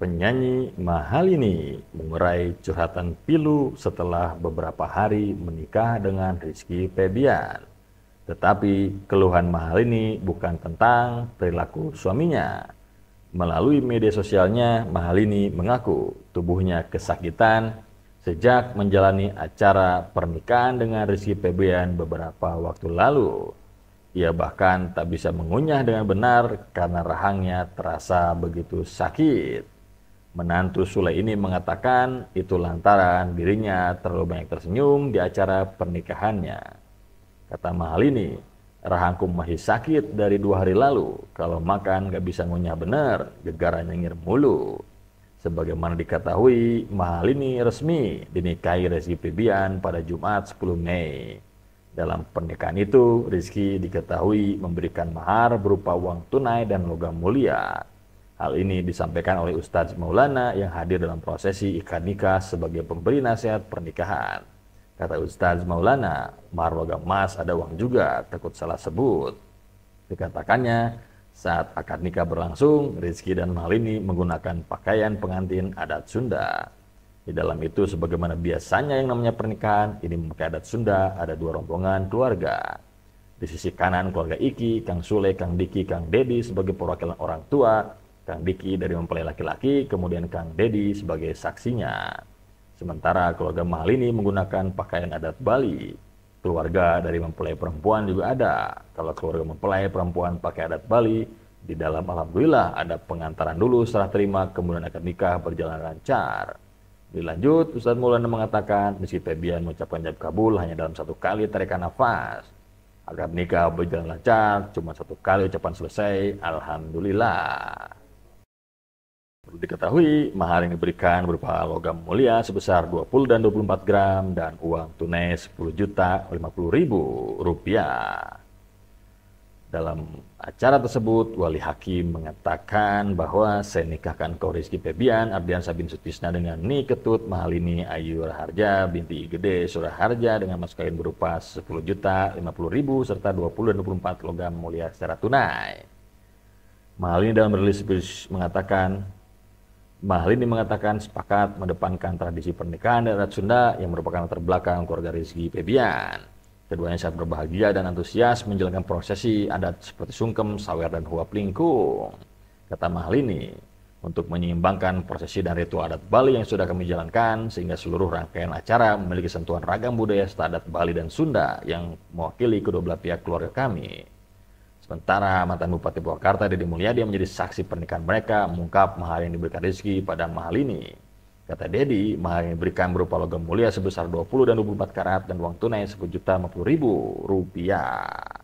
penyanyi Mahalini mengurai curhatan pilu setelah beberapa hari menikah dengan Rizky Febian. Tetapi keluhan Mahalini bukan tentang perilaku suaminya. Melalui media sosialnya, Mahalini mengaku tubuhnya kesakitan sejak menjalani acara pernikahan dengan Rizky Febian beberapa waktu lalu. Ia bahkan tak bisa mengunyah dengan benar karena rahangnya terasa begitu sakit. Menantu Sule ini mengatakan itu lantaran dirinya terlalu banyak tersenyum di acara pernikahannya. Kata ini rahangku masih sakit dari dua hari lalu. Kalau makan gak bisa ngunyah benar, gegara nyengir mulu. Sebagaimana diketahui, ini resmi dinikahi Rizky Pibian pada Jumat 10 Mei. Dalam pernikahan itu, Rizky diketahui memberikan mahar berupa uang tunai dan logam mulia Hal ini disampaikan oleh Ustadz Maulana yang hadir dalam prosesi ikan nikah sebagai pemberi nasihat pernikahan. Kata Ustadz Maulana, marwaga emas ada uang juga, takut salah sebut. Dikatakannya, saat akad nikah berlangsung, Rizky dan Malini menggunakan pakaian pengantin adat Sunda. Di dalam itu, sebagaimana biasanya yang namanya pernikahan, ini memakai adat Sunda, ada dua rombongan keluarga. Di sisi kanan keluarga Iki, Kang Sule, Kang Diki, Kang Dedi sebagai perwakilan orang tua, Kang Diki dari mempelai laki-laki, kemudian Kang Dedi sebagai saksinya. Sementara keluarga Mahal ini menggunakan pakaian adat Bali. Keluarga dari mempelai perempuan juga ada. Kalau keluarga mempelai perempuan pakai adat Bali, di dalam Alhamdulillah ada pengantaran dulu setelah terima, kemudian akan nikah berjalan lancar. Dilanjut, Ustaz Maulana mengatakan, meski Febian mengucapkan jawab kabul hanya dalam satu kali tarikan nafas. agar nikah berjalan lancar, cuma satu kali ucapan selesai, Alhamdulillah. Perlu diketahui, mahar yang diberikan berupa logam mulia sebesar 20 dan 24 gram dan uang tunai 10 juta 50 ribu rupiah. Dalam acara tersebut, wali hakim mengatakan bahwa saya nikahkan kau Rizky Febian Ardian Sabin Sutisna dengan Ni Ketut Mahalini Ayu Raharja binti Igede Suraharja dengan mas kain berupa 10 juta 50 ribu serta 20 dan 24 logam mulia secara tunai. Mahalini dalam rilis mengatakan, Mahalini mengatakan sepakat mendepankan tradisi pernikahan dan adat Sunda yang merupakan latar belakang keluarga Rizky Febian. Keduanya sangat berbahagia dan antusias menjalankan prosesi adat seperti sungkem, sawer, dan huap lingkung. Kata Mahalini, untuk menyeimbangkan prosesi dan ritual adat Bali yang sudah kami jalankan sehingga seluruh rangkaian acara memiliki sentuhan ragam budaya setadat Bali dan Sunda yang mewakili kedua belah pihak keluarga kami. Sementara mantan Bupati Purwakarta Deddy Mulyadi menjadi saksi pernikahan mereka mengungkap mahal yang diberikan Rizky pada mahal ini. Kata Deddy, mahar yang diberikan berupa logam mulia sebesar 20 dan 24 karat dan uang tunai 10 juta 50 ribu rupiah.